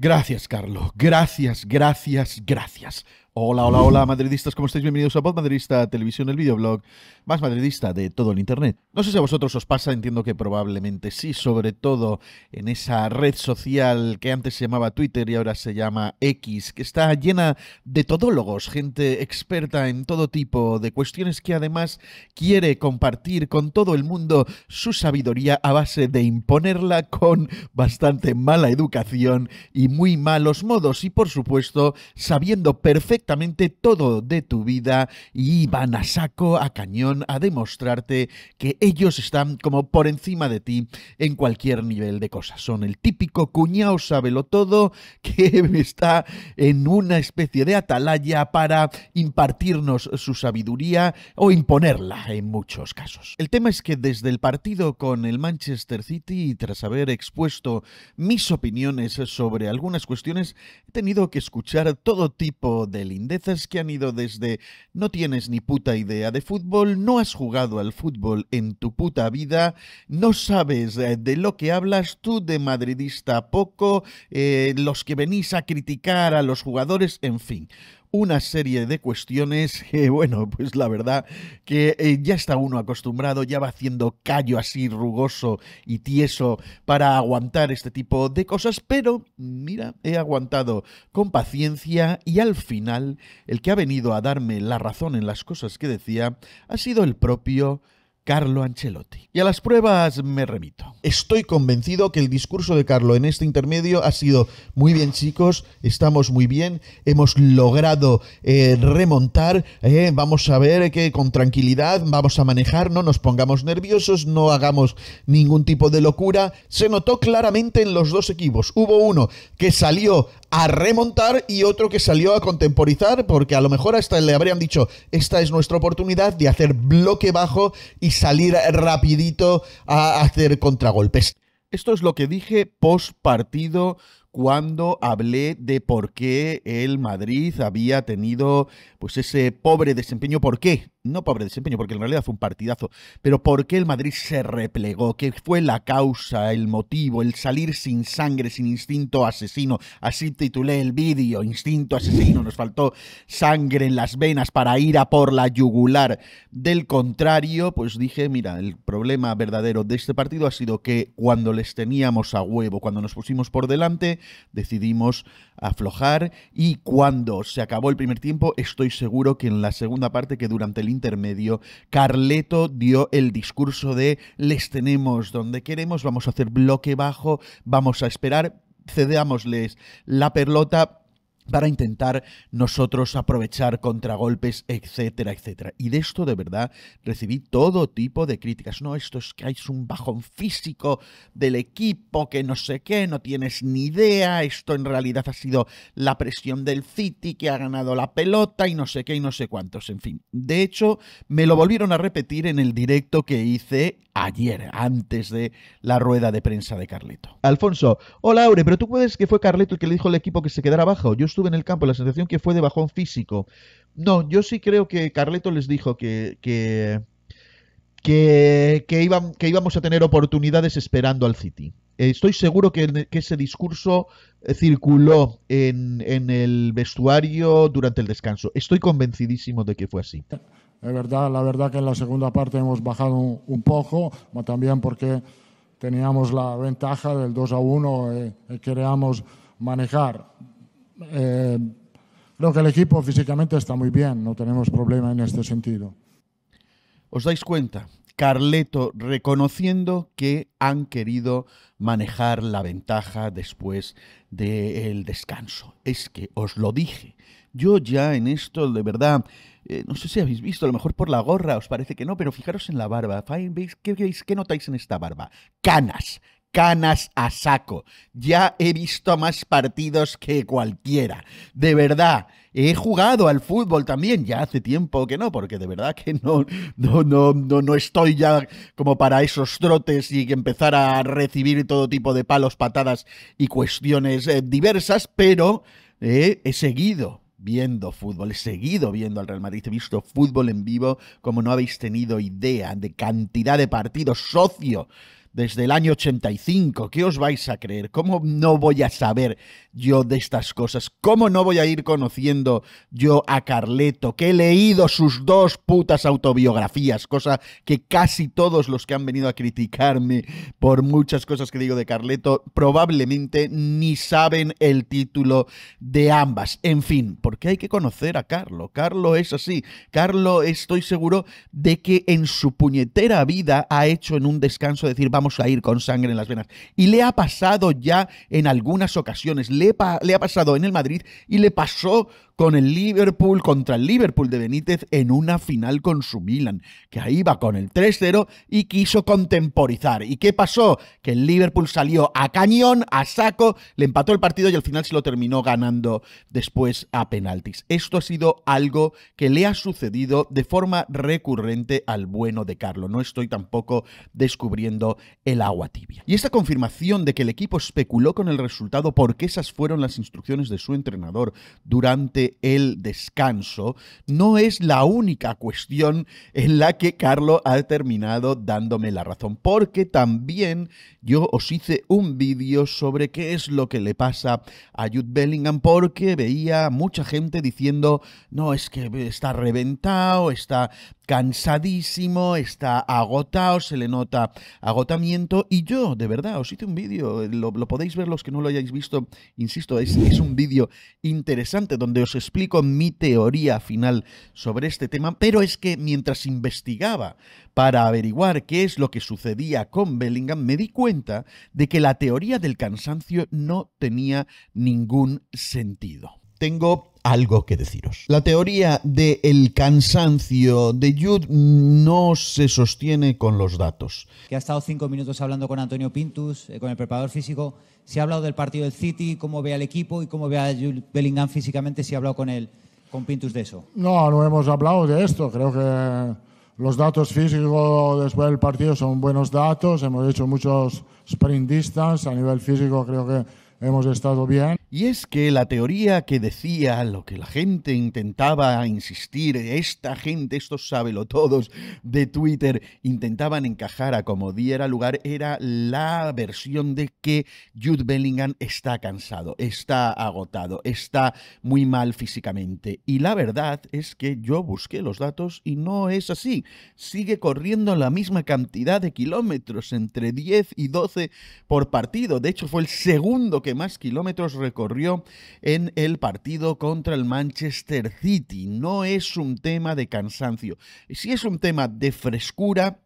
Gracias, Carlos. Gracias, gracias, gracias. Hola, hola, hola, madridistas, ¿cómo estáis? Bienvenidos a Pod Madridista, Televisión, el videoblog más madridista de todo el Internet. No sé si a vosotros os pasa, entiendo que probablemente sí, sobre todo en esa red social que antes se llamaba Twitter y ahora se llama X, que está llena de todólogos, gente experta en todo tipo de cuestiones que además quiere compartir con todo el mundo su sabiduría a base de imponerla con bastante mala educación y muy malos modos y por supuesto sabiendo perfectamente todo de tu vida y van a saco, a cañón, a demostrarte que ellos están como por encima de ti en cualquier nivel de cosas. Son el típico cuñado sábelo todo que está en una especie de atalaya para impartirnos su sabiduría o imponerla en muchos casos. El tema es que desde el partido con el Manchester City, tras haber expuesto mis opiniones sobre algunas cuestiones, he tenido que escuchar todo tipo de lindezas que han ido desde no tienes ni puta idea de fútbol, no has jugado al fútbol en tu puta vida, no sabes eh, de lo que hablas tú de madridista poco, eh, los que venís a criticar a los jugadores, en fin una serie de cuestiones que, bueno, pues la verdad que eh, ya está uno acostumbrado, ya va haciendo callo así rugoso y tieso para aguantar este tipo de cosas, pero mira, he aguantado con paciencia y al final el que ha venido a darme la razón en las cosas que decía ha sido el propio Carlo Ancelotti. Y a las pruebas me remito. Estoy convencido que el discurso de Carlo en este intermedio ha sido muy bien chicos, estamos muy bien, hemos logrado eh, remontar, eh, vamos a ver que con tranquilidad vamos a manejar, no nos pongamos nerviosos, no hagamos ningún tipo de locura. Se notó claramente en los dos equipos. Hubo uno que salió a remontar y otro que salió a contemporizar porque a lo mejor hasta le habrían dicho esta es nuestra oportunidad de hacer bloque bajo y salir rapidito a hacer contragolpes. Esto es lo que dije post partido cuando hablé de por qué el Madrid había tenido pues ese pobre desempeño, por qué no pobre desempeño, porque en realidad fue un partidazo, pero por qué el Madrid se replegó, qué fue la causa, el motivo, el salir sin sangre, sin instinto asesino. Así titulé el vídeo, instinto asesino, nos faltó sangre en las venas para ir a por la yugular. Del contrario, pues dije, mira, el problema verdadero de este partido ha sido que cuando les teníamos a huevo, cuando nos pusimos por delante, decidimos aflojar y cuando se acabó el primer tiempo, estoy seguro que en la segunda parte que durante el intermedio, Carleto dio el discurso de les tenemos donde queremos, vamos a hacer bloque bajo, vamos a esperar, cedámosles la perlota» para intentar nosotros aprovechar contragolpes, etcétera, etcétera. Y de esto de verdad recibí todo tipo de críticas. No, esto es que hay un bajón físico del equipo, que no sé qué, no tienes ni idea, esto en realidad ha sido la presión del City que ha ganado la pelota y no sé qué y no sé cuántos, en fin. De hecho, me lo volvieron a repetir en el directo que hice ayer, antes de la rueda de prensa de Carleto. Alfonso, hola Aure, pero tú puedes que fue Carleto el que le dijo al equipo que se quedara abajo. Yo estuve en el campo, la sensación que fue de bajón físico. No, yo sí creo que Carleto les dijo que, que, que, que, iban, que íbamos a tener oportunidades esperando al City. Eh, estoy seguro que, ese discurso eh, circuló en el vestuario durante el descanso. Estoy convencidísimo de que fue así. Es verdad, la verdad que en la segunda parte hemos bajado un, poco, pero también porque teníamos la ventaja del 2 a 1 y eh, eh, queríamos manejar. Eh, creo que el equipo físicamente está muy bien, no tenemos problema en este sentido. ¿Os dais cuenta Carleto reconociendo que han querido manejar la ventaja después del descanso. Es que os lo dije. Yo ya en esto, de verdad, eh, no sé si habéis visto, a lo mejor por la gorra os parece que no, pero fijaros en la barba. ¿Qué, qué notáis en esta barba? Canas, canas a saco. Ya he visto más partidos que cualquiera. De verdad, he jugado al fútbol también, ya hace tiempo que no, porque de verdad que no, no, no, no, estoy ya como para esos trotes y empezar a recibir todo tipo de palos, patadas y cuestiones eh, diversas, pero eh, he seguido viendo fútbol, he seguido viendo al Real Madrid, he visto fútbol en vivo como no habéis tenido idea de cantidad de partidos, socio desde el año 85. ¿Qué os vais a creer? ¿Cómo no voy a saber yo de estas cosas? ¿Cómo no voy a ir conociendo yo a Carleto, que he leído sus dos putas autobiografías? Cosa que casi todos los que han venido a criticarme por muchas cosas que digo de Carleto probablemente ni saben el título de ambas. En fin, porque hay que conocer a Carlo. Carlo es así. Carlo estoy seguro de que en su puñetera vida ha hecho en un descanso decir, vamos a ir con sangre en las venas. Y le ha pasado ya en algunas ocasiones, le, le ha pasado en el Madrid y le pasó con el Liverpool, contra el Liverpool de Benítez en una final con su Milan, que ahí va con el 3-0 y quiso contemporizar. ¿Y qué pasó? Que el Liverpool salió a cañón, a saco, le empató el partido y al final se lo terminó ganando después a penaltis. Esto ha sido algo que le ha sucedido de forma recurrente al bueno de Carlo. No estoy tampoco descubriendo el agua tibia. Y esta confirmación de que el equipo especuló con el resultado porque esas fueron las instrucciones de su entrenador durante el descanso, no es la única cuestión en la que Carlo ha terminado dándome la razón, porque también yo os hice un vídeo sobre qué es lo que le pasa a Jude Bellingham, porque veía mucha gente diciendo, no, es que está reventado, está cansadísimo, está agotado, se le nota agotamiento. Y yo, de verdad, os hice un vídeo, lo, podéis ver los que no lo hayáis visto, insisto, es un vídeo interesante donde os explico mi teoría final sobre este tema, pero es que mientras investigaba para averiguar qué es lo que sucedía con Bellingham, me di cuenta de que la teoría del cansancio no tenía ningún sentido tengo algo que deciros. La teoría del el cansancio de Jude no se sostiene con los datos. Que ha estado cinco minutos hablando con Antonio Pintus, eh, con el preparador físico. Se ha hablado del partido del City, cómo ve al equipo y cómo ve a Jude Bellingham físicamente. Se ha hablado con él, con Pintus de eso. No, no hemos hablado de esto. Creo que los datos físicos después del partido son buenos datos. Hemos hecho muchos sprintistas. A nivel físico creo que hemos estado bien. Y es que la teoría que decía lo que la gente intentaba insistir, esta gente, estos todos de Twitter, intentaban encajar a como diera lugar, era la versión de que Jude Bellingham está cansado, está agotado, está muy mal físicamente. Y la verdad es que yo busqué los datos y no es así. Sigue corriendo la misma cantidad de kilómetros, entre 10 y 12 por partido. De hecho, fue el segundo que más kilómetros recorrió corrió en el partido contra el Manchester City. No es un tema de cansancio. Si es un tema de frescura,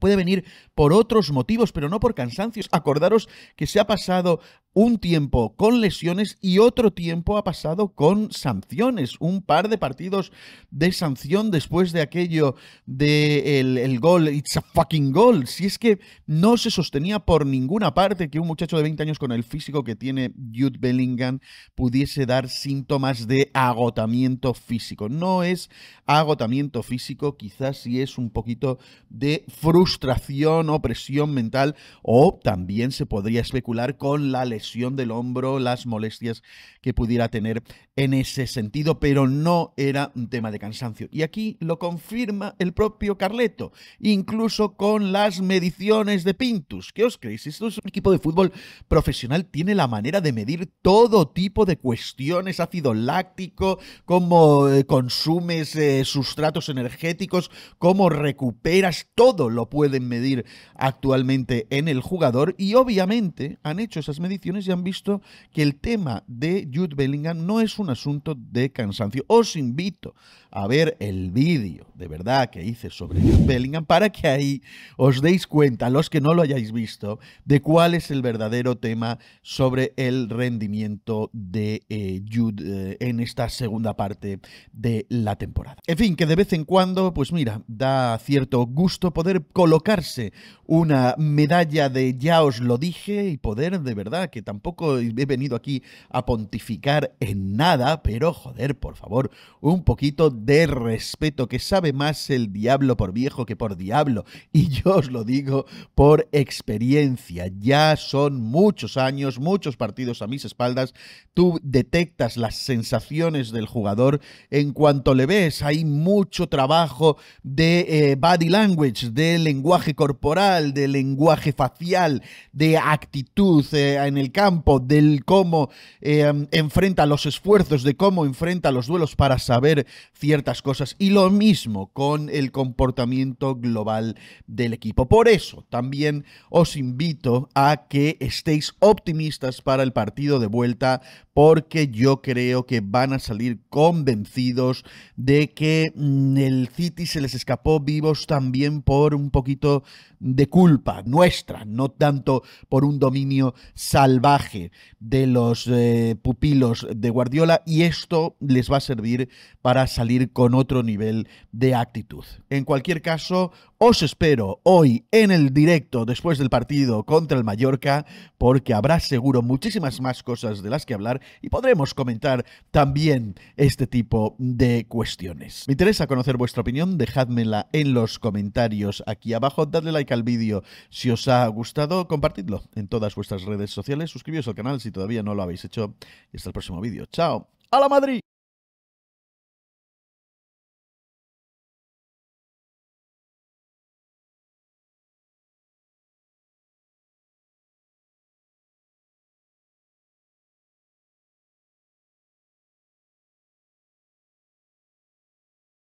Puede venir por otros motivos, pero no por cansancios. Acordaros que se ha pasado un tiempo con lesiones y otro tiempo ha pasado con sanciones. Un par de partidos de sanción después de aquello del gol, it's a fucking goal. Si es que no se sostenía por ninguna parte que un muchacho de 20 años con el físico que tiene Jude Bellingham pudiese dar síntomas de agotamiento físico. No es agotamiento físico, quizás sí es un poquito de frustración o presión mental o también se podría especular con la lesión del hombro, las molestias que pudiera tener en ese sentido, pero no era un tema de cansancio. Y aquí lo confirma el propio Carleto, incluso con las mediciones de Pintus. ¿Qué os creéis? Esto es un equipo de fútbol profesional, tiene la manera de medir todo tipo de cuestiones, ácido láctico, cómo eh, consumes eh, sustratos energéticos, cómo recuperas, todo lo pueden medir actualmente en el jugador y obviamente han hecho esas mediciones y han visto que el tema de Jude Bellingham no es un asunto de cansancio. Os invito a ver el vídeo de verdad que hice sobre Jude Bellingham para que ahí os deis cuenta, los que no lo hayáis visto, de cuál es el verdadero tema sobre el rendimiento de eh, Jude eh, en esta segunda parte de la temporada. En fin, que de vez en cuando, pues mira, da cierto gusto poder colocarse una medalla de ya os lo dije y poder de verdad que tampoco he venido aquí a pontificar en nada, pero joder, por favor, un poquito de respeto, que sabe más el diablo por viejo que por diablo. Y yo os lo digo por experiencia, ya son muchos años, muchos partidos a mis espaldas, tú detectas las sensaciones del jugador en cuanto le ves, hay mucho trabajo de eh, body language, de lenguaje corporal, de lenguaje facial, de actitud eh, en el campo, del cómo eh, enfrenta los esfuerzos, de cómo enfrenta los duelos para saber ciertas cosas. Y lo mismo con el comportamiento global del equipo. Por eso también os invito a que estéis optimistas para el partido de vuelta porque yo creo que van a salir convencidos de que mm, el City se les escapó vivos también por un poquito de culpa nuestra, no tanto por un dominio salvaje de los eh, pupilos de Guardiola y esto les va a servir para salir con otro nivel de actitud. En cualquier caso, os espero hoy en el directo después del partido contra el Mallorca porque habrá seguro muchísimas más cosas de las que hablar y podremos comentar también este tipo de cuestiones. Me interesa conocer vuestra opinión, Dejadmela en los comentarios aquí abajo, dadle like al vídeo si os ha gustado, compartidlo en todas vuestras redes sociales, suscribíos al canal si todavía no lo habéis hecho y hasta el próximo vídeo. ¡Chao! ¡A la Madrid!